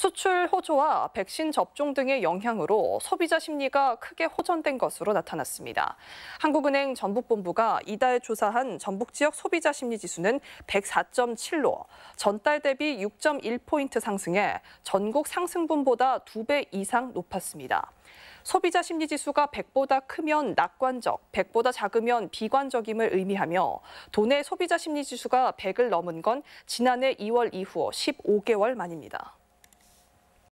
수출 호조와 백신 접종 등의 영향으로 소비자 심리가 크게 호전된 것으로 나타났습니다. 한국은행 전북본부가 이달 조사한 전북 지역 소비자 심리 지수는 104.7로 전달 대비 6.1포인트 상승해 전국 상승분보다 2배 이상 높았습니다. 소비자 심리 지수가 100보다 크면 낙관적, 100보다 작으면 비관적임을 의미하며 도내 소비자 심리 지수가 100을 넘은 건 지난해 2월 이후 15개월 만입니다.